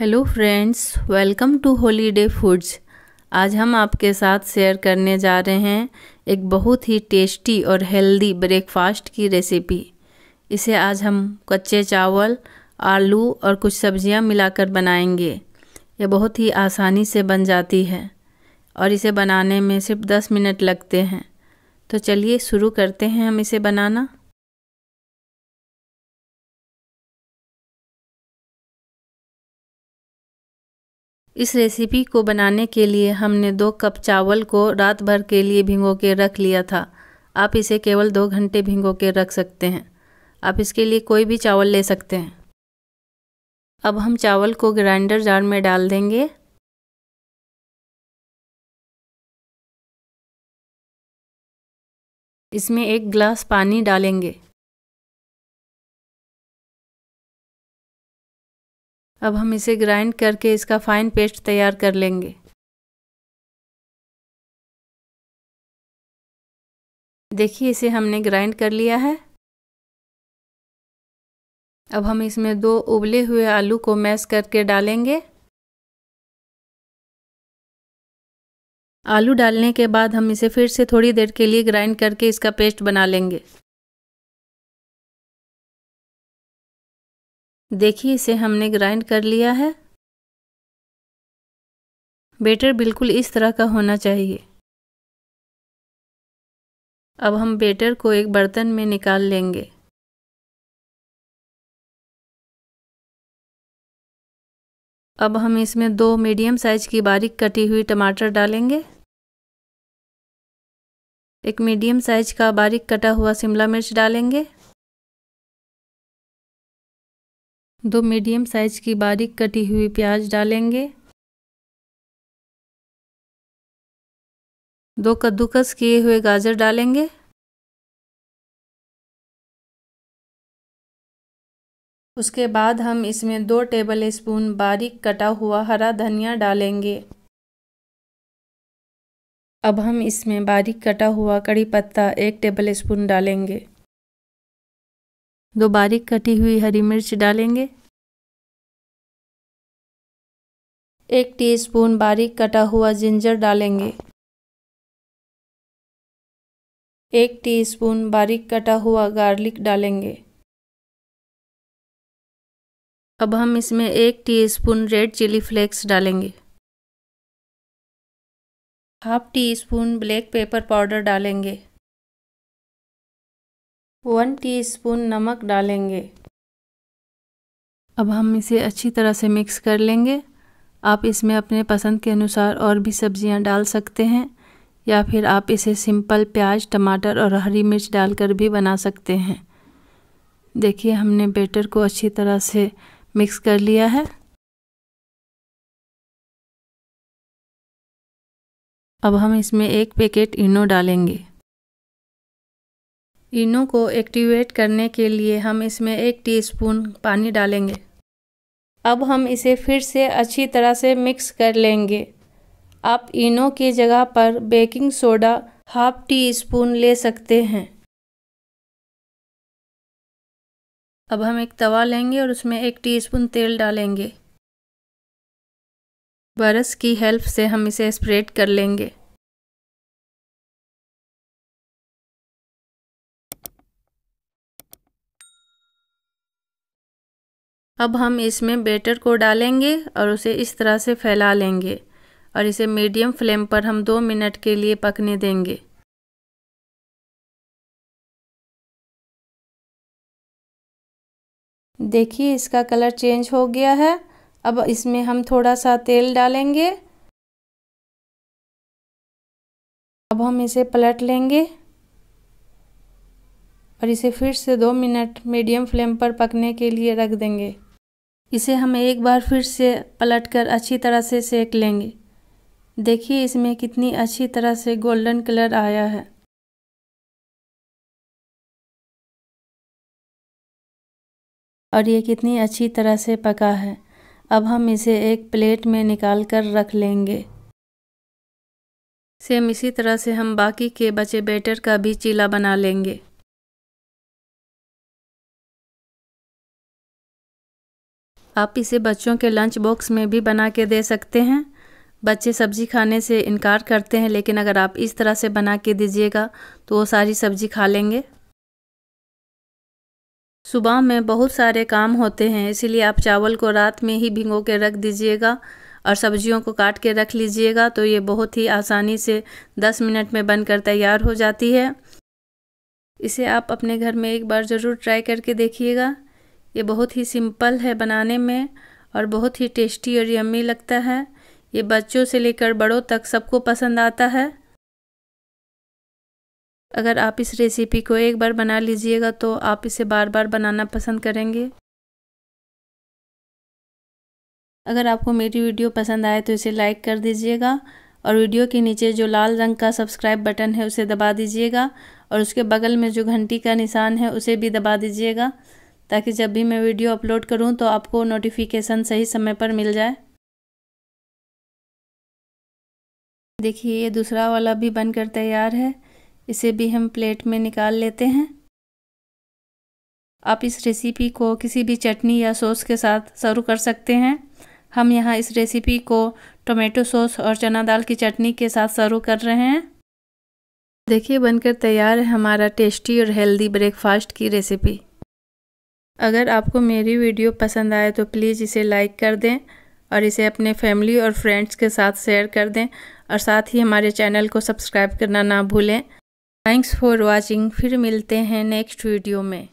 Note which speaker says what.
Speaker 1: hello friends welcome to holiday foods आज हम आपके साथ शेयर करने जा रहे हैं एक बहुत ही टेस्टी और हेल्दी ब्रेकफास्ट की रेसिपी इसे आज हम कच्चे चावल आलू और कुछ सब्जियां मिलाकर बनाएंगे यह बहुत ही आसानी से बन जाती है
Speaker 2: और इसे बनाने में सिर्फ दस मिनट लगते हैं तो चलिए शुरू करते हैं हम इसे
Speaker 3: बनाना इस रेसिपी को बनाने के लिए हमने दो
Speaker 1: कप चावल को रात भर के लिए भिंगो के रख लिया था आप इसे केवल दो घंटे
Speaker 2: भिंगो के रख सकते हैं आप इसके लिए कोई भी चावल ले सकते हैं
Speaker 3: अब हम चावल को ग्राइंडर जार में डाल देंगे इसमें एक गिलास पानी डालेंगे अब हम इसे ग्राइंड करके इसका फाइन पेस्ट तैयार कर लेंगे देखिए इसे हमने ग्राइंड कर लिया है अब हम इसमें दो उबले हुए आलू को मैश करके डालेंगे
Speaker 2: आलू डालने के बाद हम इसे फिर से थोड़ी देर के लिए ग्राइंड करके इसका पेस्ट बना लेंगे
Speaker 3: देखिए इसे हमने ग्राइंड कर लिया है बेटर बिल्कुल इस तरह का होना चाहिए अब हम बेटर को एक बर्तन में निकाल लेंगे
Speaker 2: अब हम इसमें दो मीडियम साइज की बारीक कटी हुई टमाटर डालेंगे एक मीडियम साइज का बारीक कटा हुआ शिमला
Speaker 3: मिर्च डालेंगे दो मीडियम साइज की बारीक कटी हुई प्याज डालेंगे दो कद्दूकस किए हुए गाजर डालेंगे उसके बाद हम इसमें दो
Speaker 2: टेबल स्पून बारीक कटा हुआ हरा धनिया डालेंगे अब हम इसमें बारीक कटा हुआ कड़ी पत्ता एक टेबल स्पून डालेंगे दो बारीक कटी हुई हरी मिर्च डालेंगे एक टीस्पून बारीक कटा हुआ जिंजर डालेंगे
Speaker 3: एक टीस्पून बारीक कटा हुआ गार्लिक डालेंगे अब हम
Speaker 2: इसमें एक टीस्पून रेड चिली फ्लेक्स डालेंगे half teaspoon black pepper powder डालेंगे वन टीस्पून नमक डालेंगे अब हम इसे
Speaker 1: अच्छी तरह से मिक्स कर लेंगे आप इसमें अपने पसंद के अनुसार और भी सब्जियां डाल सकते हैं या फिर आप इसे सिंपल प्याज टमाटर और हरी मिर्च डालकर भी बना
Speaker 2: सकते हैं देखिए हमने बेटर को अच्छी तरह से मिक्स कर लिया
Speaker 3: है अब हम इसमें एक पैकेट इनो डालेंगे इनो
Speaker 1: को एक्टिवेट करने के लिए हम इसमें एक टीस्पून पानी डालेंगे अब हम इसे फिर से अच्छी तरह से मिक्स कर लेंगे आप इनो की
Speaker 2: जगह पर baking soda half teaspoon ले सकते हैं अब हम एक तवा लेंगे और उसमें एक टीस्पून तेल
Speaker 3: डालेंगे बरस की हेल्प से हम इसे स्प्रेड कर लेंगे अब हम इसमें
Speaker 1: बेटर को डालेंगे और उसे इस तरह से फैला लेंगे और इसे मीडियम फ्लेम पर हम
Speaker 3: दो मिनट के लिए पकने देंगे देखिए इसका कलर चेंज हो गया
Speaker 2: है अब इसमें हम थोड़ा सा तेल डालेंगे अब हम इसे पलट लेंगे
Speaker 1: और इसे फिर से दो मिनट मीडियम फ्लेम पर पकने के लिए रख देंगे इसे हम एक बार फिर से पलटकर अच्छी तरह से सेक लेंगे देखिए इसमें
Speaker 3: कितनी
Speaker 2: अच्छी तरह से गोल्डन कलर आया है और ये कितनी अच्छी तरह से पका है अब हम इसे एक प्लेट में निकाल कर रख लेंगे सेम इसी तरह से हम बाकी के बचे बैटर का भी चीला बना लेंगे आप इसे बच्चों के लंच बॉक्स में भी बना के दे सकते हैं बच्चे सब्ज़ी खाने से इनकार
Speaker 1: करते हैं लेकिन अगर आप इस तरह से बना के दीजिएगा तो वो सारी सब्ज़ी खा लेंगे सुबह में बहुत सारे काम होते हैं इसीलिए आप चावल को रात में ही भिंगो के रख दीजिएगा और सब्जियों को काट के रख लीजिएगा तो ये बहुत ही आसानी से 10 मिनट में बनकर तैयार हो जाती है इसे आप अपने घर में एक बार ज़रूर ट्राई करके देखिएगा ये बहुत ही सिंपल है बनाने में और बहुत ही टेस्टी और यम्मी लगता है ये बच्चों से लेकर बड़ों तक सबको पसंद
Speaker 2: आता है अगर आप इस रेसिपी को एक बार बना लीजिएगा तो आप इसे बार बार बनाना पसंद करेंगे
Speaker 1: अगर आपको मेरी वीडियो पसंद आए तो इसे लाइक कर दीजिएगा और वीडियो के नीचे जो लाल रंग का सब्सक्राइब बटन है उसे दबा दीजिएगा और उसके बगल में जो घंटी का
Speaker 2: निशान है उसे भी दबा दीजिएगा ताकि जब भी मैं वीडियो अपलोड करूँ तो आपको नोटिफिकेशन सही समय पर मिल जाए देखिए ये दूसरा वाला भी बनकर तैयार है इसे भी हम प्लेट में निकाल लेते हैं
Speaker 1: आप इस रेसिपी को किसी भी चटनी या सॉस के साथ सर्व कर सकते हैं हम यहाँ इस रेसिपी को टोमेटो सॉस और चना दाल की चटनी के साथ सर्व कर रहे हैं देखिए बनकर तैयार है हमारा टेस्टी और हेल्दी ब्रेकफास्ट की रेसिपी अगर आपको मेरी वीडियो पसंद आए तो प्लीज़ इसे लाइक कर दें और इसे अपने फैमिली और फ्रेंड्स के साथ शेयर कर दें और साथ ही
Speaker 2: हमारे चैनल को सब्सक्राइब करना ना भूलें थैंक्स फॉर वॉचिंग फिर मिलते हैं नेक्स्ट वीडियो में